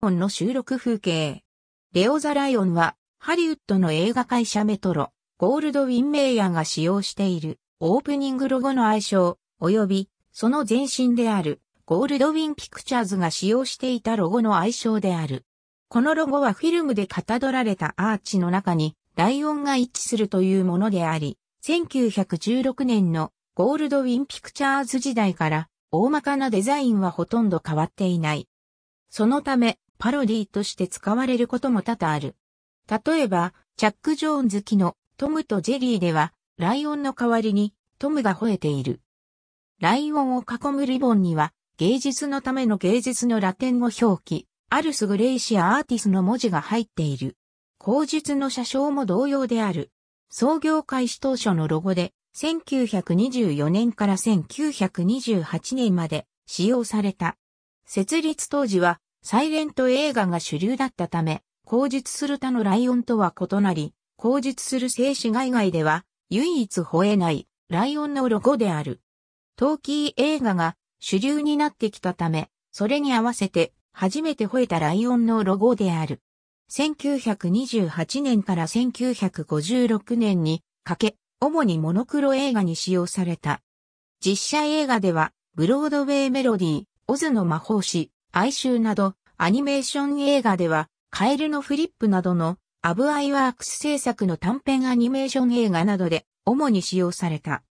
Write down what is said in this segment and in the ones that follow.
本の収録風景。レオ・ザ・ライオンは、ハリウッドの映画会社メトロ、ゴールドウィン・メイヤーが使用している、オープニングロゴの愛称、及び、その前身である、ゴールドウィン・ピクチャーズが使用していたロゴの愛称である。このロゴはフィルムでかたどられたアーチの中に、ライオンが一致するというものであり、1916年のゴールドウィン・ピクチャーズ時代から、大まかなデザインはほとんど変わっていない。そのため、パロディとして使われることも多々ある。例えば、チャック・ジョーンズきのトムとジェリーでは、ライオンの代わりにトムが吠えている。ライオンを囲むリボンには、芸術のための芸術のラテン語表記、アルス・グレイシア・アーティスの文字が入っている。口述の車掌も同様である。創業開始当初のロゴで、1924年から1928年まで使用された。設立当時はサイレント映画が主流だったため、口述する他のライオンとは異なり、口述する静止画以外では唯一吠えないライオンのロゴである。トーキー映画が主流になってきたため、それに合わせて初めて吠えたライオンのロゴである。1928年から1956年にかけ、主にモノクロ映画に使用された。実写映画では、ブロードウェイメロディー、オズの魔法師、哀愁など、アニメーション映画では、カエルのフリップなどの、アブアイワークス制作の短編アニメーション映画などで、主に使用された。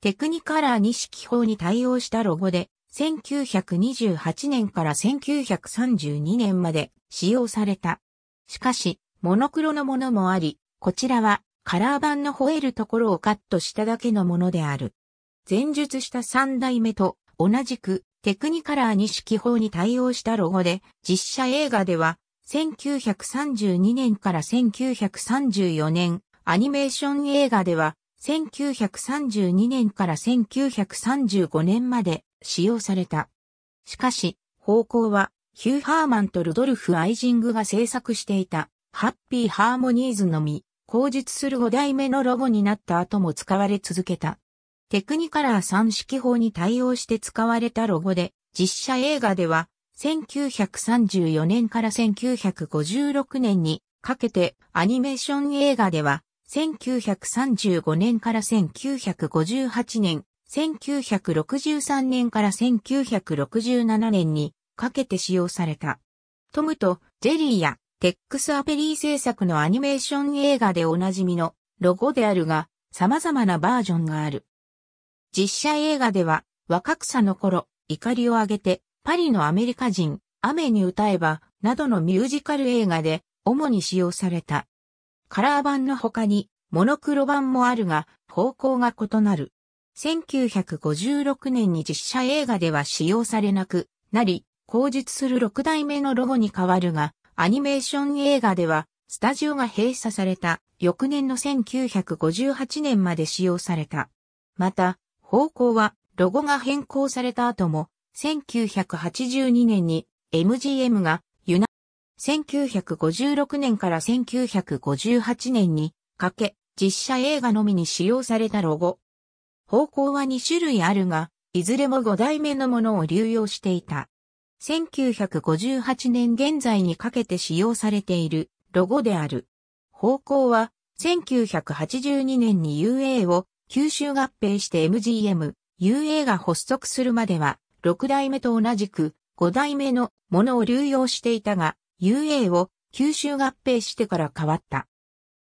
テクニカラー二式法に対応したロゴで、1928年から1932年まで使用された。しかし、モノクロのものもあり、こちらはカラー版の吠えるところをカットしただけのものである。前述した3代目と同じくテクニカラーに式法に対応したロゴで、実写映画では、1932年から1934年、アニメーション映画では、1932年から1935年まで使用された。しかし、方向は、ヒュー・ハーマンとルドルフ・アイジングが制作していた、ハッピー・ハーモニーズのみ、口述する5代目のロゴになった後も使われ続けた。テクニカラー3式法に対応して使われたロゴで、実写映画では、1934年から1956年にかけて、アニメーション映画では、1935年から1958年、1963年から1967年にかけて使用された。トムとジェリーやテックスアペリー制作のアニメーション映画でおなじみのロゴであるが、様々なバージョンがある。実写映画では、若草の頃、怒りを上げて、パリのアメリカ人、雨に歌えば、などのミュージカル映画で、主に使用された。カラー版の他に、モノクロ版もあるが、方向が異なる。1956年に実写映画では使用されなくなり、口述する6代目のロゴに変わるが、アニメーション映画では、スタジオが閉鎖された翌年の1958年まで使用された。また、方向はロゴが変更された後も、1982年に MGM がユナ、1956年から1958年にかけ、実写映画のみに使用されたロゴ。方向は2種類あるが、いずれも5代目のものを流用していた。1958年現在にかけて使用されているロゴである。方向は1982年に UA を吸収合併して MGM、UA が発足するまでは、六代目と同じく、五代目のものを流用していたが、UA を吸収合併してから変わった。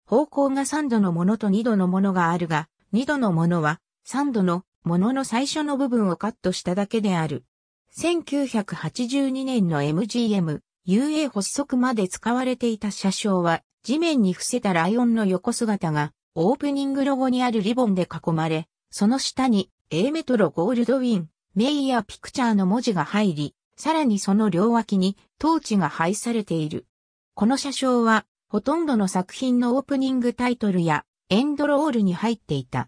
方向が三度のものと二度のものがあるが、二度のものは三度のものの最初の部分をカットしただけである。1982年の MGM、UA 発足まで使われていた車掌は、地面に伏せたライオンの横姿が、オープニングロゴにあるリボンで囲まれ、その下に A メトロゴールドウィン、メイヤーピクチャーの文字が入り、さらにその両脇にトーチが配されている。この車掌は、ほとんどの作品のオープニングタイトルやエンドロールに入っていた。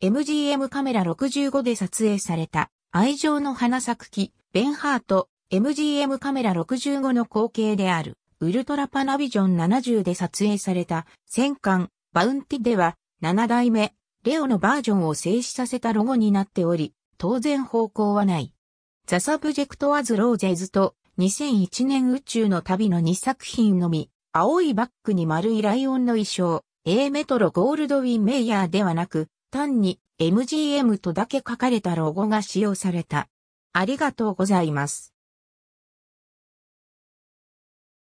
MGM カメラ65で撮影された愛情の花咲く木、ベンハート、MGM カメラ65の光景である、ウルトラパナビジョン70で撮影された戦艦バウンティでは、7代目、レオのバージョンを静止させたロゴになっており、当然方向はない。ザ・サブジェクト・アズ・ローゼーズと2001年宇宙の旅の2作品のみ、青いバッグに丸いライオンの衣装、A メトロゴールドウィン・メイヤーではなく、単に MGM とだけ書かれたロゴが使用された。ありがとうございます。